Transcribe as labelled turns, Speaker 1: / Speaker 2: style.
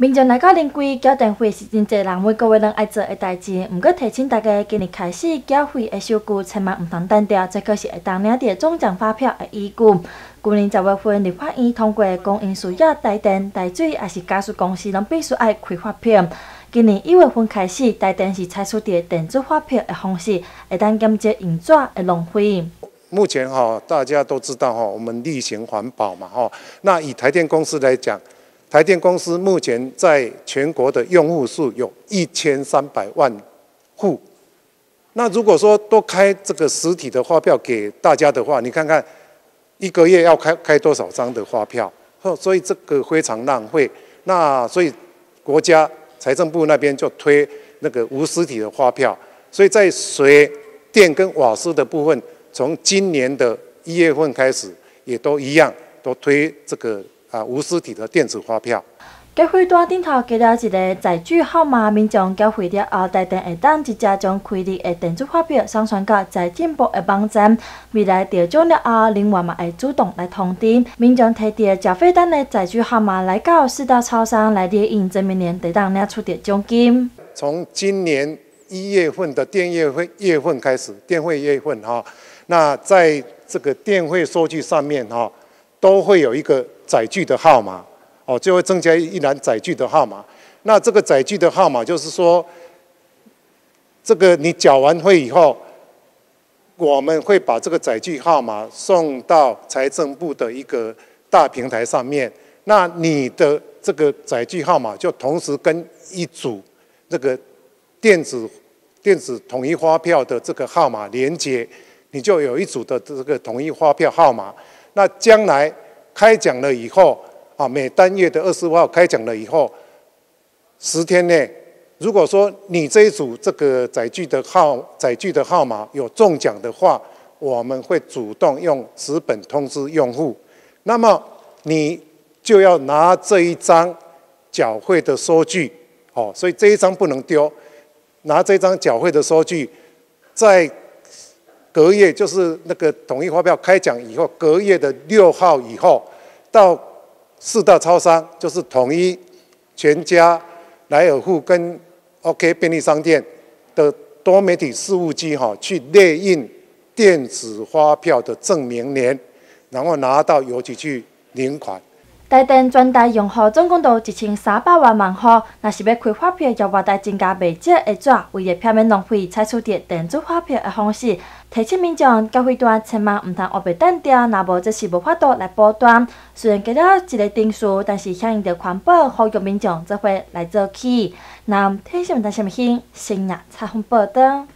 Speaker 1: 民众来到临桂交电费是真侪人为各位人爱做诶代志，毋过提醒大家，今年开始缴费诶数据千万毋通单掉，这个是会当领到中奖发票诶依据。去年十月份，立法院通过，公因事业、台电、台水，也是家属公司，拢必须爱开发票。今年一月份开始，台电是采取着电子发票诶方式，会当减少用纸，诶浪费。
Speaker 2: 目前吼，大家都知道吼，我们例行环保嘛吼，那以台电公司来讲。台电公司目前在全国的用户数有一千三百万户，那如果说都开这个实体的发票给大家的话，你看看一个月要开开多少张的发票，所以这个非常浪费。那所以国家财政部那边就推那个无实体的发票，所以在水电跟瓦斯的部分，从今年的一月份开始，也都一样都推这个。啊！无实体的电子发票。
Speaker 1: 缴费单顶头加了一个载具号码，民众缴费了后，台电会当直接将开立的电子发票上传到财政部的网站。未来调整了后，另外嘛会主动来通知民众，提着缴费单的载具号码来到四大超商来点印证明年得当领出奖金。
Speaker 2: 从今年一月份的电业会月份开始，电费月份哈，那在这个电费数据上面哈，都会有一个。载具的号码哦，就会增加一栏载具的号码。那这个载具的号码就是说，这个你缴完费以后，我们会把这个载具号码送到财政部的一个大平台上面。那你的这个载具号码就同时跟一组这个电子电子统一发票的这个号码连接，你就有一组的这个统一发票号码。那将来开奖了以后，啊，每单月的二十五号开奖了以后，十天内，如果说你这一组这个载具的号载具的号码有中奖的话，我们会主动用纸本通知用户。那么你就要拿这一张缴费的收据，哦，所以这一张不能丢，拿这张缴费的收据，在。隔夜就是那个统一发票开奖以后，隔夜的六号以后，到四大超商，就是统一、全家、莱尔富跟 OK 便利商店的多媒体事务机哈，去列印电子发票的证明联，然后拿到邮局去领款。
Speaker 1: 台电全台用户总共有一千三百万户，若是要开发票要额外增加未只的纸，为避免浪费，采取电电子发票的方式，提醒民众缴费端千万毋通误被登掉，若无则是无法度来报单。虽然加了一个定数，但是相应的环保、呼吁民众才会来做起。那天新闻什么新？新日插红灯。